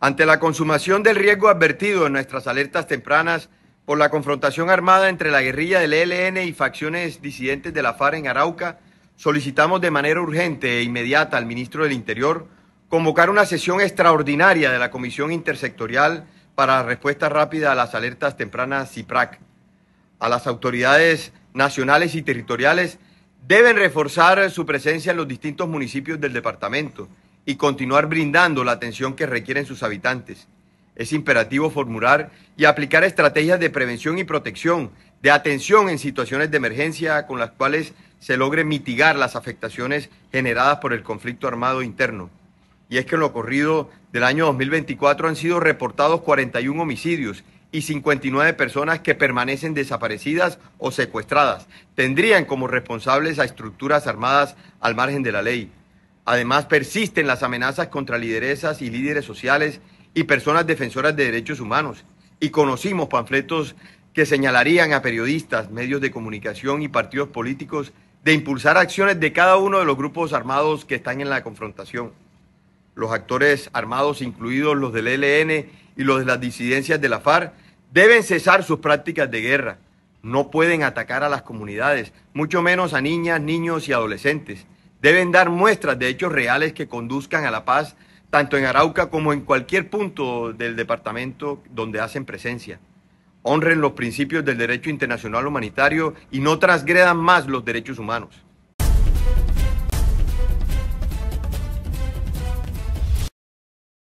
Ante la consumación del riesgo advertido en nuestras alertas tempranas por la confrontación armada entre la guerrilla del ELN y facciones disidentes de la FARC en Arauca, solicitamos de manera urgente e inmediata al ministro del Interior convocar una sesión extraordinaria de la Comisión Intersectorial para la respuesta rápida a las alertas tempranas CIPRAC. A las autoridades nacionales y territoriales deben reforzar su presencia en los distintos municipios del departamento y continuar brindando la atención que requieren sus habitantes. Es imperativo formular y aplicar estrategias de prevención y protección, de atención en situaciones de emergencia con las cuales se logre mitigar las afectaciones generadas por el conflicto armado interno. Y es que en lo ocurrido del año 2024 han sido reportados 41 homicidios y 59 personas que permanecen desaparecidas o secuestradas. Tendrían como responsables a estructuras armadas al margen de la ley. Además, persisten las amenazas contra lideresas y líderes sociales y personas defensoras de derechos humanos. Y conocimos panfletos que señalarían a periodistas, medios de comunicación y partidos políticos de impulsar acciones de cada uno de los grupos armados que están en la confrontación. Los actores armados, incluidos los del ELN y los de las disidencias de la FARC, deben cesar sus prácticas de guerra. No pueden atacar a las comunidades, mucho menos a niñas, niños y adolescentes deben dar muestras de hechos reales que conduzcan a la paz, tanto en Arauca como en cualquier punto del departamento donde hacen presencia. Honren los principios del derecho internacional humanitario y no transgredan más los derechos humanos.